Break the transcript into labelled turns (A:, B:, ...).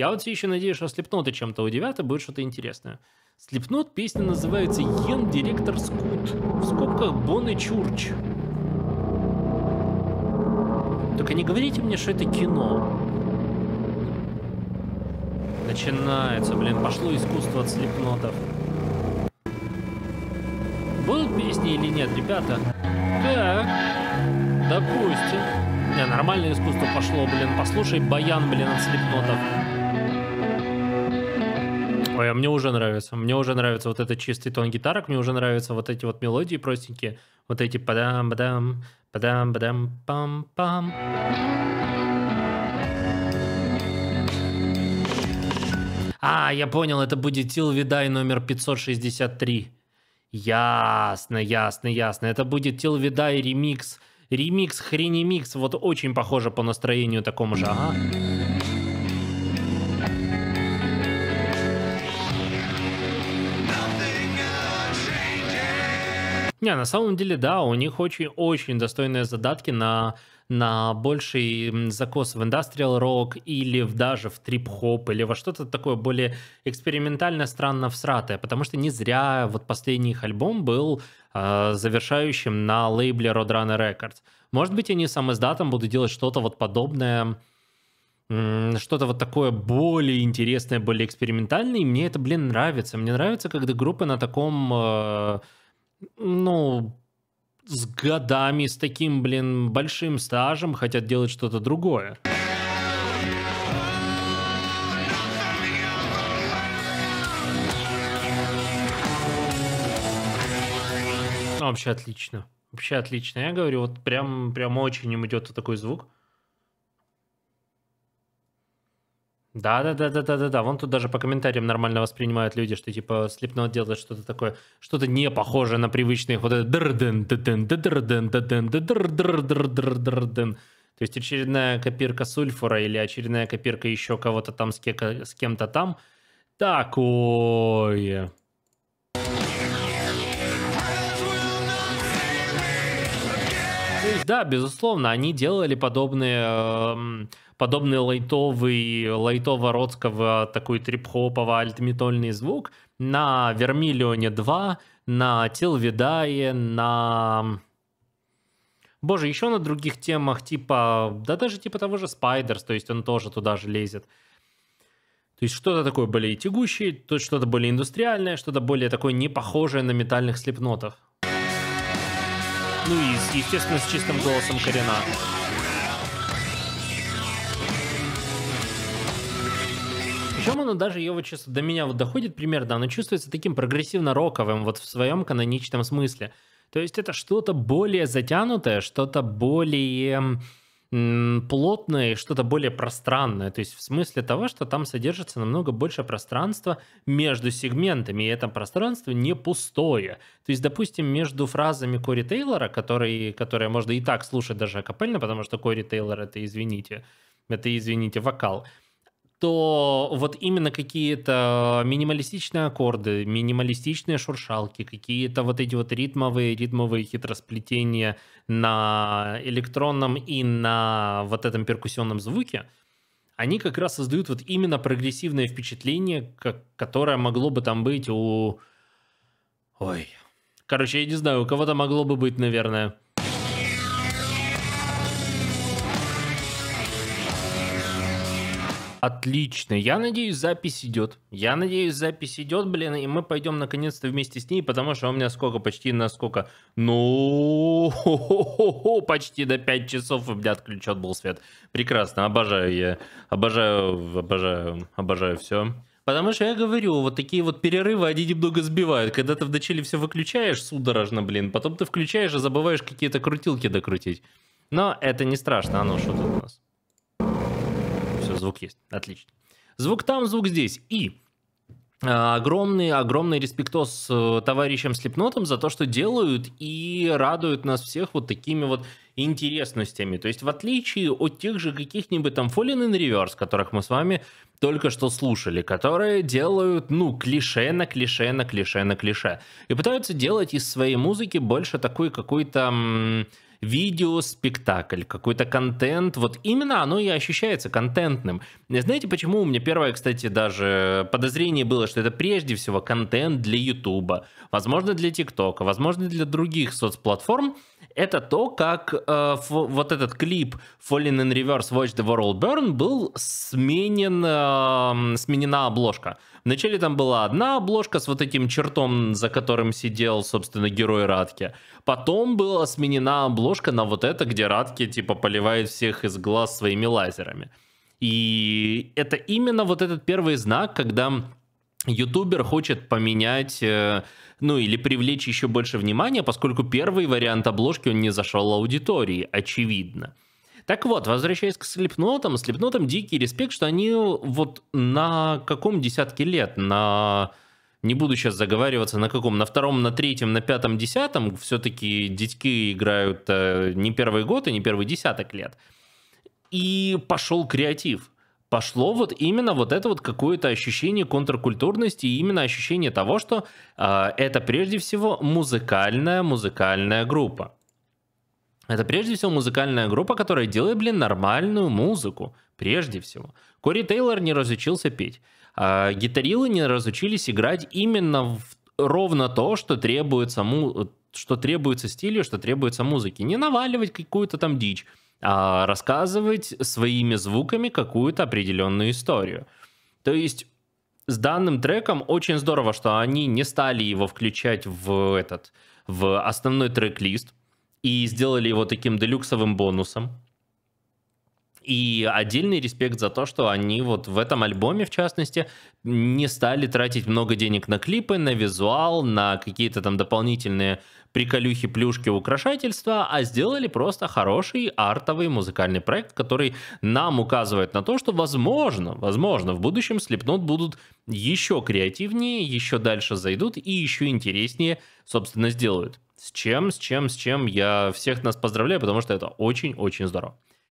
A: Я вот все еще надеюсь, что Слепноты чем-то удивят, и будет что-то интересное. Слепнут. песня называется «Йен Директор Скут», в скобках «Бон и Чурч». Только а не говорите мне, что это кино. Начинается, блин, пошло искусство от слепнотов. Будут песни или нет, ребята? Так, допустим. Не, нормальное искусство пошло, блин. Послушай баян, блин, от слепнотов. Ой, а мне уже нравится. Мне уже нравится вот этот чистый тон гитарок, мне уже нравятся вот эти вот мелодии простенькие, вот эти падам падам падам падам пам-пам. А, я понял, это будет Тилвидай номер 563. Ясно, ясно, ясно. Это будет Тилвидай ремикс. Ремикс, хренемикс. Вот очень похоже по настроению такому же. Ага. Не, на самом деле, да, у них очень-очень достойные задатки на, на больший закос в индастриал рок или в, даже в трип-хоп или во что-то такое более экспериментально странно всратое, потому что не зря вот последний их альбом был э, завершающим на лейбле Roadrunner Records. Может быть, они сам издатом будут делать что-то вот подобное, что-то вот такое более интересное, более экспериментальное, и мне это, блин, нравится. Мне нравится, когда группы на таком... Э, ну, с годами, с таким, блин, большим стажем хотят делать что-то другое. Ну, вообще отлично. Вообще отлично. Я говорю, вот прям, прям очень им идет такой звук. Да, да, да, да, да, да, да. Вон тут даже по комментариям нормально воспринимают люди, что типа Slipknot делает что-то такое, что-то не похожее на привычные вот это то есть очередная копирка сульфура или очередная копирка еще кого-то там с, кем-то там. Такое. есть, да, безусловно, они делали подобные эм, подобные лайтовый, лайтово-родского такой трип-хопово альтметольный звук на Вермиллионе 2, на Телвидае, на... Боже, еще на других темах, типа, да даже типа того же Спайдерс, то есть он тоже туда же лезет. То есть что-то такое более тягущее, то что-то более индустриальное, что-то более такое не похожее на метальных слепнотов ну и естественно, с чистым голосом Карина. Причем оно даже его чисто до меня вот доходит примерно, оно чувствуется таким прогрессивно-роковым вот в своем каноничном смысле. То есть это что-то более затянутое, что-то более плотное, что-то более пространное. То есть в смысле того, что там содержится намного больше пространства между сегментами, и это пространство не пустое. То есть, допустим, между фразами Кори Тейлора, который, которые можно и так слушать даже акапельно, потому что Кори Тейлор — это, извините, это, извините, вокал — то вот именно какие-то минималистичные аккорды, минималистичные шуршалки, какие-то вот эти вот ритмовые, ритмовые хитросплетения на электронном и на вот этом перкуссионном звуке, они как раз создают вот именно прогрессивное впечатление, которое могло бы там быть у... Ой. Короче, я не знаю, у кого-то могло бы быть, наверное, Отлично. Я надеюсь, запись идет. Я надеюсь, запись идет, блин, и мы пойдем наконец-то вместе с ней, потому что у меня сколько, почти на сколько? Ну, почти до 5 часов у меня отключен был свет. Прекрасно, обожаю я. Обожаю, обожаю, обожаю все. Потому что я говорю, вот такие вот перерывы, они немного сбивают. Когда ты вначале все выключаешь судорожно, блин, потом ты включаешь и забываешь какие-то крутилки докрутить. Но это не страшно, оно что тут у нас звук есть, отлично. Звук там, звук здесь. И а, огромный, огромный респектос э, товарищам Слепнотам за то, что делают и радуют нас всех вот такими вот интересностями. То есть в отличие от тех же каких-нибудь там Fallen in Reverse, которых мы с вами только что слушали, которые делают, ну, клише на клише на клише на клише. И пытаются делать из своей музыки больше такой какой-то видеоспектакль какой-то контент. Вот именно оно и ощущается контентным. Знаете, почему у меня первое, кстати, даже подозрение было, что это прежде всего контент для Ютуба, возможно, для ТикТока, возможно, для других соцплатформ, это то, как э, вот этот клип Falling in Reverse Watch the World Burn был сменен, э, сменена обложка. Вначале там была одна обложка с вот этим чертом, за которым сидел, собственно, герой Радки. Потом была сменена обложка на вот это, где Радки типа поливает всех из глаз своими лазерами. И это именно вот этот первый знак, когда ютубер хочет поменять, э, ну или привлечь еще больше внимания, поскольку первый вариант обложки он не зашел аудитории, очевидно. Так вот, возвращаясь к слепнотам, слепнотам дикий респект, что они э, вот на каком десятке лет, на не буду сейчас заговариваться на каком, на втором, на третьем, на пятом, десятом, все-таки детьки играют э, не первый год и не первый десяток лет. И пошел креатив пошло вот именно вот это вот какое-то ощущение контркультурности и именно ощущение того, что э, это прежде всего музыкальная музыкальная группа. Это прежде всего музыкальная группа, которая делает, блин, нормальную музыку. Прежде всего. Кори Тейлор не разучился петь. А гитарилы не разучились играть именно в ровно то, что требуется, му... что требуется стилю, что требуется музыке. Не наваливать какую-то там дичь а, рассказывать своими звуками какую-то определенную историю. То есть с данным треком очень здорово, что они не стали его включать в этот в основной трек-лист и сделали его таким делюксовым бонусом. И отдельный респект за то, что они вот в этом альбоме, в частности, не стали тратить много денег на клипы, на визуал, на какие-то там дополнительные приколюхи, плюшки, украшательства, а сделали просто хороший артовый музыкальный проект, который нам указывает на то, что возможно, возможно, в будущем Slipknot будут еще креативнее, еще дальше зайдут и еще интереснее, собственно, сделают. С чем, с чем, с чем я всех нас поздравляю, потому что это очень-очень здорово.